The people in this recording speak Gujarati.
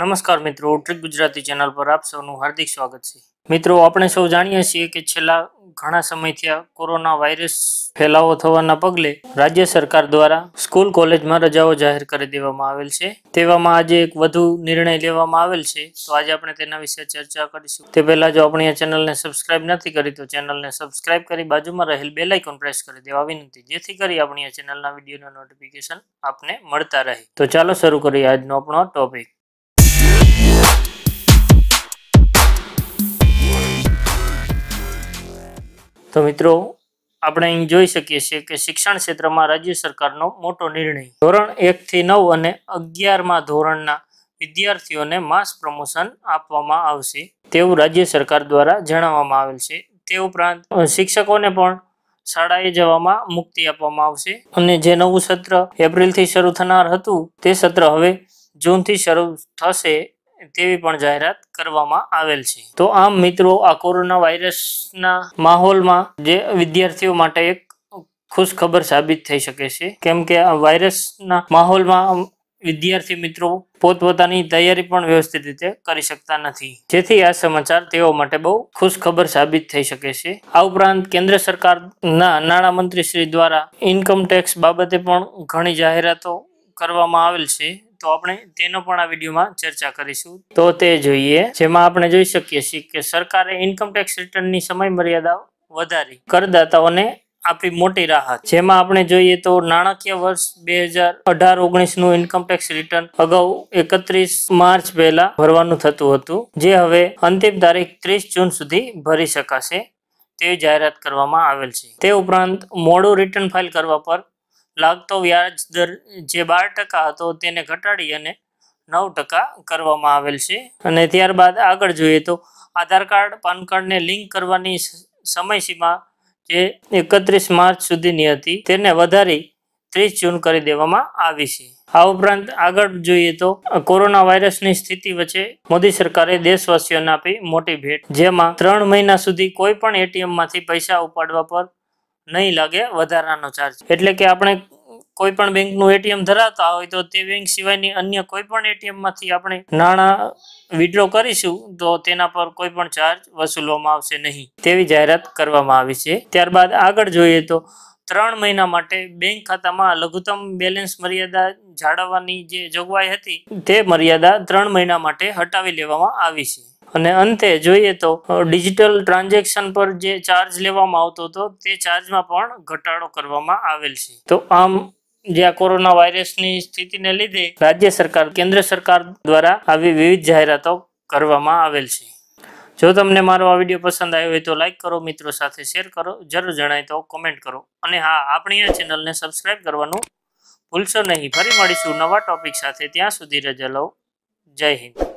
નમસ્કાર મિત્રો ટ્રિક ગુજરાતી ચેનલ પર આપ સૌનું હાર્દિક સ્વાગત છે મિત્રો આપણે સૌ જાણીએ છીએ કે છેલ્લા ઘણા સમયથી કોરોના વાયરસ ફેલાવો થવાના પગલે રાજ્ય સરકાર દ્વારા સ્કૂલ કોલેજમાં રજાઓ જાહેર કરી દેવામાં આવેલ છે તેવામાં આજે એક વધુ નિર્ણય લેવામાં આવેલ છે તો આજે આપણે તેના વિશે ચર્ચા કરીશું તે પહેલાં જો આપણે આ ચેનલને સબસ્ક્રાઇબ નથી કરી તો ચેનલને સબસ્ક્રાઇબ કરી બાજુમાં રહેલ બે લાઇકોન પ્રેસ કરી દેવા વિનંતી જેથી કરી આપણી આ ચેનલના વિડીયોના નોટિફિકેશન આપને મળતા રહે તો ચાલો શરૂ કરીએ આજનો આપણો ટોપિક તો મિત્રો આપણે અહીં જોઈ શકીએ છીએ કે શિક્ષણ ક્ષેત્રમાં રાજ્ય સરકારનો મોટો નિર્ણય ધોરણ એકથી નવ અને અગિયારમાં ધોરણના વિદ્યાર્થીઓને માસ પ્રમોશન આપવામાં આવશે તેવું રાજ્ય સરકાર દ્વારા જણાવવામાં આવેલ છે તે ઉપરાંત શિક્ષકોને પણ શાળાએ જવામાં મુક્તિ આપવામાં આવશે અને જે નવું સત્ર એપ્રિલથી શરૂ થનાર હતું તે સત્ર હવે જૂનથી શરૂ થશે તેવી પણ જાહેરાત કરવામાં આવેલ છે તો આમ મિત્રો આ કોરોના વાયરસના માહોલમાં જે વિદ્યાર્થીઓ માટે એક ખુશ ખબર સાબિત થઈ શકે છે કેમ કે આ વાયરસના માહોલમાં વિદ્યાર્થી મિત્રો પોતપોતાની તૈયારી પણ વ્યવસ્થિત રીતે કરી શકતા નથી જેથી આ સમાચાર તેઓ માટે બહુ ખુશ ખબર સાબિત થઈ શકે છે આ ઉપરાંત કેન્દ્ર સરકારના નાણામંત્રી શ્રી દ્વારા ઇન્કમ ટેક્સ બાબતે પણ ઘણી જાહેરાતો કરવામાં આવેલ છે તો આપણે તેનો પણ આ વિડીયોમાં ચર્ચા કરીશું તો તે જોઈએ જેમાં આપણે જોઈ શકીએ છીએ કે સરકારે ઇન્કમટેક્સ રિટર્નની સમય મર્યાદા વધારી કરદાતાઓને આપી મોટી રાહત જેમાં આપણે જોઈએ તો નાણાકીય વર્ષ બે હજાર અઢાર ઓગણીસનું ઇન્કમટેક્સ રિટર્ન અગાઉ એકત્રીસ માર્ચ પહેલા ભરવાનું થતું હતું જે હવે અંતિમ તારીખ ત્રીસ જૂન સુધી ભરી શકાશે તે જાહેરાત કરવામાં આવેલ છે તે ઉપરાંત મોડું રિટર્ન ફાઇલ કરવા પર લાગતો વ્યાજ દર જે બાર ટકા હતો તેને ઘટાડી અને નવ ટકા કરવામાં આવેલ છે અને ત્યારબાદ આગળ જોઈએ તો આધાર કાર્ડ પાન કાર્ડને લિંક કરવાની સમયસીમા જે એકત્રીસ માર્ચ સુધીની હતી તેને વધારી ત્રીસ જૂન કરી દેવામાં આવી છે આ ઉપરાંત આગળ જોઈએ તો કોરોના વાયરસની સ્થિતિ વચ્ચે મોદી સરકારે દેશવાસીઓને આપી મોટી ભેટ જેમાં ત્રણ મહિના સુધી કોઈ પણ એટીએમમાંથી પૈસા ઉપાડવા પર નહીં લાગે વધારાનો ચાર્જ એટલે કે આપણે કોઈ પણ બેંકનું એટીએમ ધરાવતા હોય તો તે બેંક સિવાયની અન્ય કોઈ પણ એટીએમમાંથી આપણે નાણાં વિડ્રો કરીશું તો તેના પર કોઈ પણ ચાર્જ વસૂલવામાં આવશે નહીં તેવી જાહેરાત કરવામાં આવી છે ત્યારબાદ આગળ જોઈએ તો ત્રણ મહિના માટે બેંક ખાતામાં લઘુત્તમ બેલેન્સ મર્યાદા જાળવવાની જે જોગવાઈ હતી તે મર્યાદા ત્રણ મહિના માટે હટાવી લેવામાં આવી છે અને અંતે જોઈએ તો ડિજિટલ ટ્રાન્ઝેક્શન પર જે ચાર્જ લેવામાં આવતો હતો તે ચાર્જમાં પણ ઘટાડો કરવામાં આવેલ છે તો આમ જે આ કોરોના વાયરસની સ્થિતિને લીધે રાજ્ય સરકાર કેન્દ્ર સરકાર દ્વારા આવી વિવિધ જાહેરાતો કરવામાં આવેલ છે જો તમને મારો આ વિડીયો પસંદ આવ્યો હોય તો લાઇક કરો મિત્રો સાથે શેર કરો જરૂર જણાય તો કોમેન્ટ કરો અને હા આપણી આ ચેનલને સબસ્ક્રાઈબ કરવાનું ભૂલશો નહીં ફરી મળીશું નવા ટોપિક સાથે ત્યાં સુધી રજા લઉં જય હિન્દ